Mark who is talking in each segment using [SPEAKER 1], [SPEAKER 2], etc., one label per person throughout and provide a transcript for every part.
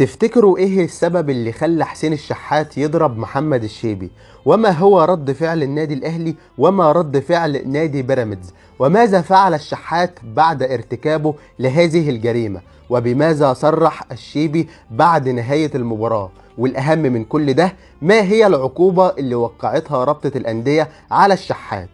[SPEAKER 1] تفتكروا ايه السبب اللي خلى حسين الشحات يضرب محمد الشيبي وما هو رد فعل النادي الاهلي وما رد فعل نادي بيراميدز وماذا فعل الشحات بعد ارتكابه لهذه الجريمه وبماذا صرح الشيبي بعد نهايه المباراه والاهم من كل ده ما هي العقوبه اللي وقعتها رابطه الانديه على الشحات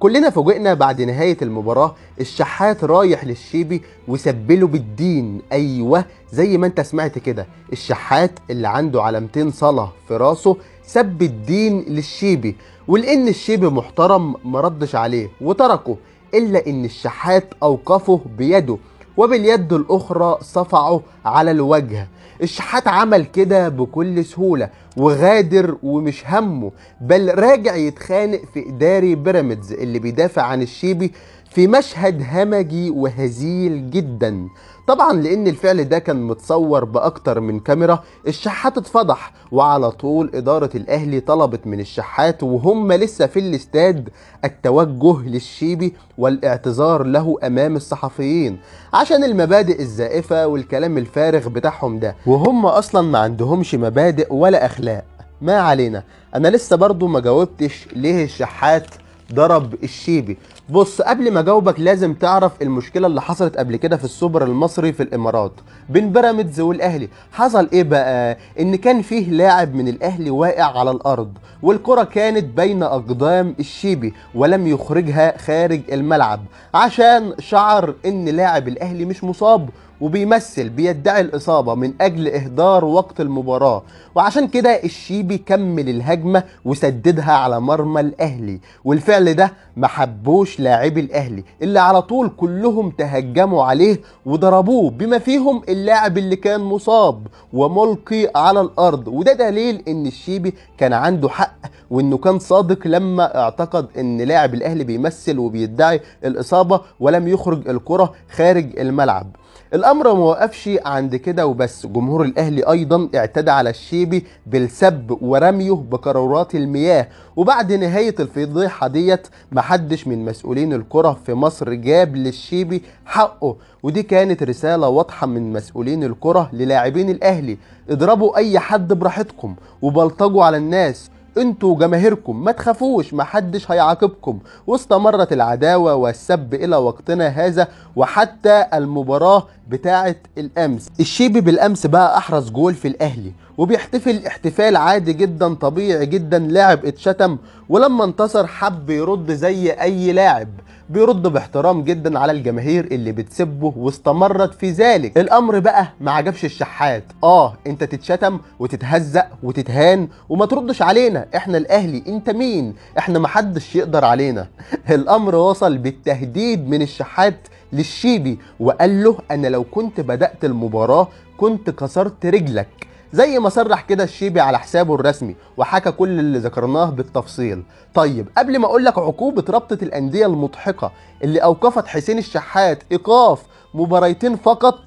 [SPEAKER 1] كلنا فوجئنا بعد نهاية المباراة الشحات رايح للشيبي وسبله بالدين أيوه زي ما انت سمعت كده الشحات اللي عنده علامتين صلاة في راسه سب الدين للشيبي ولأن الشيبي محترم مردش عليه وتركه إلا إن الشحات أوقفه بيده وباليد الأخرى صفعه على الوجه الشحات عمل كده بكل سهولة وغادر ومش همه بل راجع يتخانق في إداري بيراميدز اللي بيدافع عن الشيبي في مشهد همجي وهزيل جدا طبعا لان الفعل ده كان متصور باكتر من كاميرا الشحات اتفضح وعلى طول ادارة الاهلي طلبت من الشحات وهم لسه في الاستاد التوجه للشيبي والاعتذار له امام الصحفيين عشان المبادئ الزائفة والكلام الفارغ بتاعهم ده وهم اصلا ما عندهمش مبادئ ولا اخلاق ما علينا انا لسه برضو ما جاوبتش ليه الشحات ضرب الشيبي بص قبل ما اجاوبك لازم تعرف المشكله اللي حصلت قبل كده في السوبر المصري في الامارات بين بيراميدز والاهلي حصل ايه بقى ان كان فيه لاعب من الاهلي واقع على الارض والكره كانت بين اقدام الشيبي ولم يخرجها خارج الملعب عشان شعر ان لاعب الاهلي مش مصاب وبيمثل بيدعي الإصابة من أجل إهدار وقت المباراة وعشان كده الشيبي كمل الهجمة وسددها على مرمى الأهلي والفعل ده ما حبوش لاعبي الأهلي اللي على طول كلهم تهجموا عليه وضربوه بما فيهم اللاعب اللي كان مصاب وملقي على الأرض وده دليل إن الشيبي كان عنده حق وإنه كان صادق لما اعتقد إن لاعب الأهلي بيمثل وبيدعي الإصابة ولم يخرج الكرة خارج الملعب الامر ما وقفش عند كده وبس جمهور الاهلي ايضا اعتدى على الشيبي بالسب ورميه بقرارات المياه وبعد نهايه الفضيحه ديت محدش من مسؤولين الكره في مصر جاب للشيبي حقه ودي كانت رساله واضحه من مسؤولين الكره للاعبين الاهلي اضربوا اي حد براحتكم وبلطجوا على الناس انتوا جماهيركم ما تخافوش محدش هيعاقبكم واستمرت العداوة والسب الى وقتنا هذا وحتى المباراة بتاعة الامس الشيبي بالامس بقى احرز جول في الاهلي وبيحتفل احتفال عادي جدا طبيعي جدا لاعب اتشتم ولما انتصر حب يرد زي اي لاعب بيرد باحترام جدا على الجماهير اللي بتسبه واستمرت في ذلك الامر بقى ما عجبش الشحات اه انت تتشتم وتتهزق وتتهان وما تردش علينا احنا الاهلي انت مين احنا محدش يقدر علينا الامر وصل بالتهديد من الشحات للشيبي وقال له انا لو كنت بدأت المباراة كنت كسرت رجلك زي ما صرح كده الشيبي على حسابه الرسمي وحكى كل اللي ذكرناه بالتفصيل طيب قبل ما اقول لك عقوبه رابطه الانديه المضحكه اللي اوقفت حسين الشحات ايقاف مباريتين فقط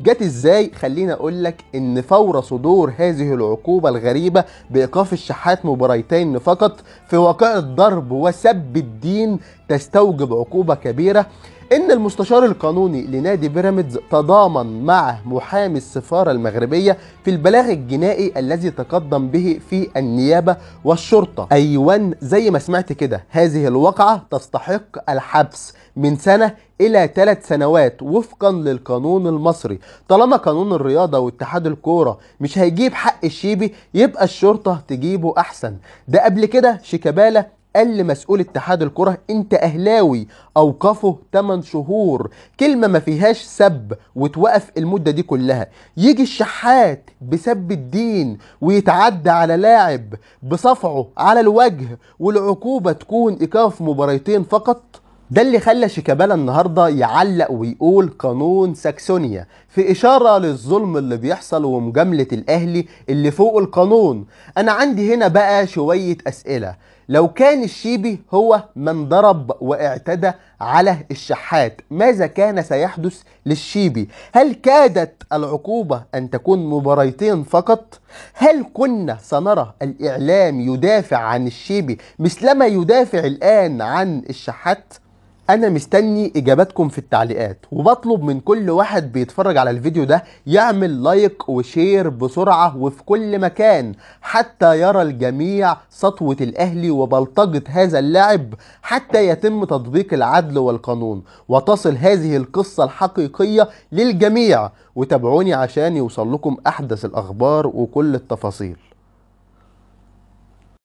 [SPEAKER 1] جت ازاي خليني اقول لك ان فور صدور هذه العقوبه الغريبه بايقاف الشحات مباريتين فقط في واقعه ضرب وسب الدين تستوجب عقوبه كبيره ان المستشار القانوني لنادي بيراميدز تضامن مع محامي السفاره المغربيه في البلاغ الجنائي الذي تقدم به في النيابه والشرطه ايوان زي ما سمعت كده هذه الواقعه تستحق الحبس من سنه الى ثلاث سنوات وفقا للقانون المصري طالما قانون الرياضه واتحاد الكوره مش هيجيب حق الشيبي يبقى الشرطه تجيبه احسن ده قبل كده شيكابالا قال لمسؤول اتحاد الكره انت اهلاوي اوقفه 8 شهور كلمه ما فيهاش سب وتوقف المده دي كلها يجي الشحات بسب الدين ويتعدى على لاعب بصفعه على الوجه والعقوبه تكون ايقاف مباريتين فقط ده اللي خلى شيكابالا النهارده يعلق ويقول قانون ساكسونيا في إشارة للظلم اللي بيحصل ومجاملة الأهلي اللي فوق القانون أنا عندي هنا بقى شوية أسئلة لو كان الشيبي هو من ضرب واعتدى على الشحات ماذا كان سيحدث للشيبي هل كادت العقوبة أن تكون مباريتين فقط هل كنا سنرى الإعلام يدافع عن الشيبي مثلما يدافع الآن عن الشحات انا مستني اجاباتكم في التعليقات وبطلب من كل واحد بيتفرج على الفيديو ده يعمل لايك وشير بسرعه وفي كل مكان حتى يرى الجميع سطوه الاهلي وبلطجه هذا اللاعب حتى يتم تطبيق العدل والقانون وتصل هذه القصه الحقيقيه للجميع وتابعوني عشان يوصل لكم احدث الاخبار وكل التفاصيل